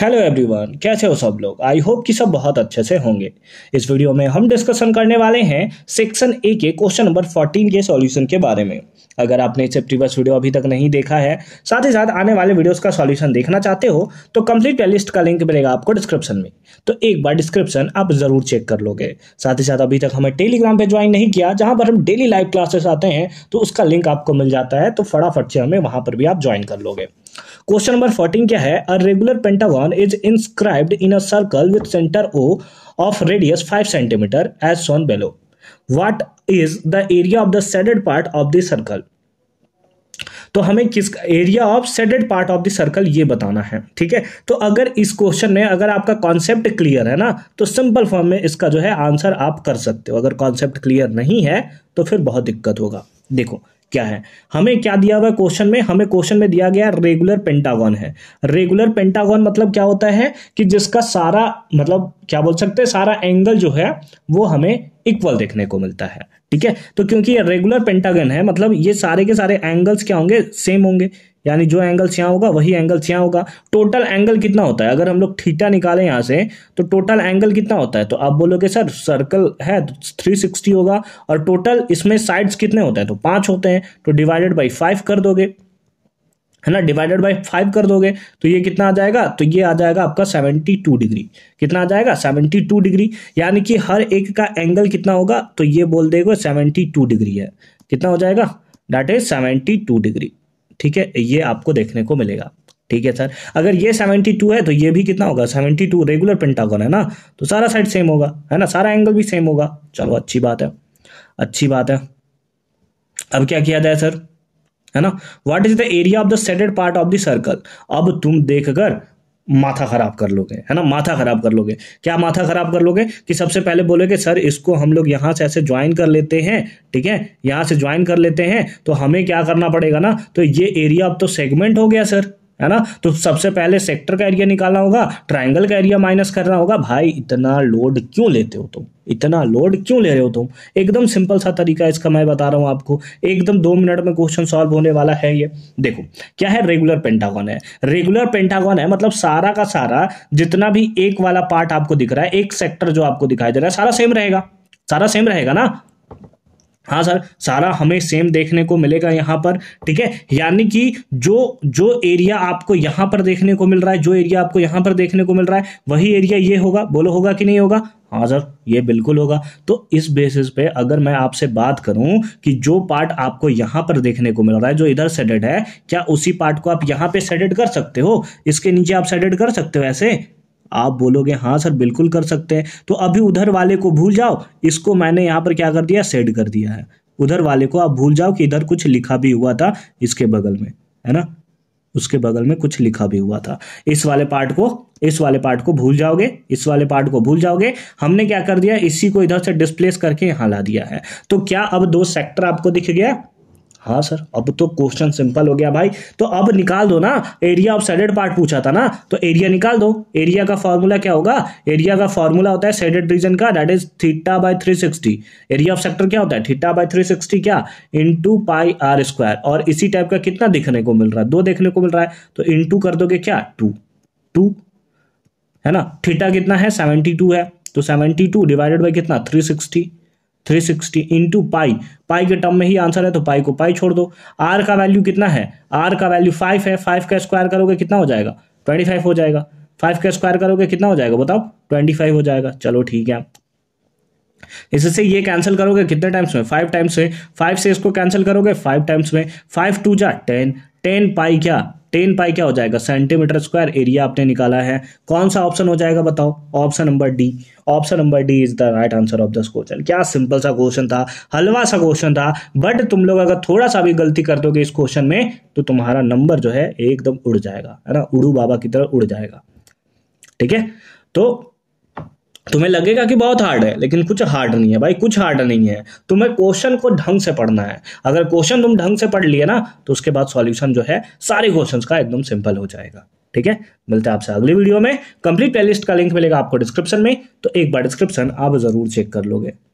hello everyone कैसे हो सब लोग आई होप कि सब बहुत अच्छे से होंगे इस वीडियो में हम डिस्कशन करने वाले हैं सेक्शन ए के क्वेश्चन नंबर 14 के सॉल्यूशन के बारे में अगर आपने इसे प्रीवियस वीडियो अभी तक नहीं देखा है साथ ही साथ आने वाले वीडियोस का सॉल्यूशन देखना चाहते हो तो कंप्लीट लिस्ट का लिंक मिलेगा आपको डिस्क्रिप्शन में तो एक बार डिस्क्रिप्शन आप जरूर चेक कर लोगे साथ ही साथ अभी तक हमें टेलीग्राम पर ज्वाइन नहीं किया जहाँ पर हम डेली लाइव क्लासेस आते हैं तो उसका लिंक आपको मिल जाता है तो फटाफट से हमें वहाँ पर भी आप ज्वाइन कर लोगे क्वेश्चन नंबर फोर्टीन क्या है a regular pentagon is inscribed in a circle with centre O of radius five centimetre as shown below what is the area of the shaded part of the circle तो हमें किस area of shaded part of the circle ये बताना है ठीक है तो अगर इस क्वेश्चन में अगर आपका कॉन्सेप्ट क्लियर है ना तो सिंपल फॉर्म में इसका जो है आंसर आप कर सकते हो अगर कॉन्सेप्ट क्लियर नहीं है तो फिर बहुत दिक्कत होगा देखो क्या है हमें क्या दिया हुआ है क्वेश्चन में हमें क्वेश्चन में दिया गया रेगुलर पेंटागॉन है रेगुलर पेंटागॉन मतलब क्या होता है कि जिसका सारा मतलब क्या बोल सकते हैं सारा एंगल जो है वो हमें इक्वल देखने को मिलता है ठीक है तो क्योंकि ये रेगुलर पेंटागन है मतलब ये सारे के सारे एंगल्स क्या होंगे सेम होंगे यानी जो एंगल्स यहाँ होगा वही एंगल्स यहाँ होगा टोटल एंगल कितना होता है अगर हम लोग थीटा निकालें यहाँ से तो टोटल एंगल कितना होता है तो आप बोलोगे सर सर्कल है तो थ्री सिक्सटी होगा और टोटल इसमें साइड्स कितने होते हैं तो पाँच होते हैं तो डिवाइडेड बाई फाइव कर दोगे है ना डिवाइडेड बाय फाइव कर दोगे तो ये कितना आ जाएगा तो ये आ जाएगा आपका सेवेंटी टू डिग्री कितना आ जाएगा सेवेंटी टू डिग्री यानी कि हर एक का एंगल कितना होगा तो ये बोल देगा सेवेंटी टू डिग्री है कितना हो जाएगा that is seventy two degree ठीक है ये आपको देखने को मिलेगा ठीक है सर अगर ये सेवेंटी टू है तो ये भी कितना होगा सेवेंटी टू रेगुलर पेंटागन है ना तो सारा साइड सेम होगा है ना सारा एंगल भी सेम होगा चलो अच्छी बात है अच्छी बात है अब क्या किया जाए सर है ना what is the area of the shaded part of the circle अब तुम देखकर माथा ख़राब कर लोगे है ना माथा ख़राब कर लोगे क्या माथा ख़राब कर लोगे कि सबसे पहले बोलोगे सर इसको हम लोग यहाँ से ऐसे ज्वाइन कर लेते हैं ठीक है यहाँ से ज्वाइन कर लेते हैं तो हमें क्या करना पड़ेगा ना तो ये एरिया अब तो सेगमेंट हो गया सर है ना तो सबसे पहले सेक्टर का एरिया निकालना होगा ट्राइंगल का एरिया माइनस करना होगा भाई इतना लोड क्यों लेते हो तुम इतना लोड क्यों ले रहे हो तुम एकदम सिंपल सा तरीका इसका मैं बता रहा हूं आपको एकदम दो मिनट में क्वेश्चन सॉल्व होने वाला है ये देखो क्या है रेगुलर पेंटागॉन है रेगुलर पेंटागॉन है मतलब सारा का सारा जितना भी एक वाला पार्ट आपको दिख रहा है एक सेक्टर जो आपको दिखाई दे रहा है सारा सेम रहेगा सारा सेम रहेगा ना हाँ सर सारा हमें सेम देखने को मिलेगा यहाँ पर ठीक है यानी कि जो जो एरिया आपको यहाँ पर देखने को मिल रहा है जो एरिया आपको यहाँ पर देखने को मिल रहा है वही एरिया ये होगा बोलो होगा कि नहीं होगा हाँ सर ये बिल्कुल होगा तो इस बेसिस पे अगर मैं आपसे बात करूं कि जो पार्ट आपको यहाँ पर देखने को मिल रहा है जो इधर सेडेड है क्या उसी पार्ट को आप यहाँ पे सेडेड कर सकते हो इसके नीचे आप सेडेड कर सकते हो ऐसे आप बोलोगे हाँ सर बिल्कुल कर सकते हैं तो अभी उधर वाले को भूल जाओ इसको मैंने यहाँ पर क्या कर दिया सेड कर दिया है उधर वाले को आप भूल जाओ कि इधर कुछ लिखा भी हुआ था इसके बगल में है ना उसके बगल में कुछ लिखा भी हुआ था इस वाले पार्ट को इस वाले पार्ट को भूल जाओगे इस वाले पार्ट को भूल जाओगे हमने क्या कर दिया इसी को इधर से डिस्प्लेस करके यहां ला दिया है तो क्या अब दो सेक्टर आपको दिख गया हाँ सर अब तो क्वेश्चन सिंपल हो गया भाई तो अब निकाल दो ना एरिया ऑफ सेडेड पार्ट पूछा था ना तो एरिया निकाल दो एरिया का फॉर्मूला क्या होगा एरिया का फॉर्मूला होता है सेडेड रीजन का that is theta by 360 area of sector क्या होता है थीटा बाय 360 क्या इंटू पाई आर स्क्वायर और इसी टाइप का कितना देखने को मिल रहा है दो देखने को मिल रहा है तो इंटू कर दोगे क्या टू टू है ना थीटा कितना है सेवेंटी है तो सेवेंटी डिवाइडेड बाई कितना three three sixty into pi pi के टर्म में ही आंसर है तो पाई को पाई छोड़ दो आर का वैल्यू कितना है आर का वैल्यू फाइव है फाइव का स्क्वायर करोगे कितना हो जाएगा ट्वेंटी फाइव हो जाएगा फाइव का स्क्वायर करोगे कितना हो जाएगा बताओ ट्वेंटी फाइव हो जाएगा चलो ठीक है इससे ये कैंसिल करोगे कितने टाइम्स में फाइव टाइम्स में फाइव से इसको कैंसिल करोगे फाइव टाइम्स में फाइव टू जा टेन टेन पाई क्या टेन पाई क्या हो जाएगा सेंटीमीटर स्क्वायर एरिया आपने निकाला है कौन सा ऑप्शन हो जाएगा बताओ option number D option number D is the right answer of this question क्या सिंपल सा क्वेश्चन था हलवा सा क्वेश्चन था बट तुम लोग अगर थोड़ा सा भी गलती कर दोगे इस क्वेश्चन में तो तुम्हारा नंबर जो है एकदम उड़ जाएगा है ना उड़ू बाबा की तरह उड़ जाएगा ठीक है तो तुम्हें लगेगा कि बहुत हार्ड है लेकिन कुछ हार्ड नहीं है भाई कुछ हार्ड नहीं है तुम्हें क्वेश्चन को ढंग से पढ़ना है अगर क्वेश्चन तुम ढंग से पढ़ लिए ना तो उसके बाद सॉल्यूशन जो है सारे क्वेश्चन का एकदम सिंपल हो जाएगा ठीक है मिलते हैं आपसे अगली वीडियो में कंप्लीट प्लेलिस्ट का लिंक मिलेगा आपको डिस्क्रिप्शन में तो एक बार डिस्क्रिप्शन आप जरूर चेक कर लोगे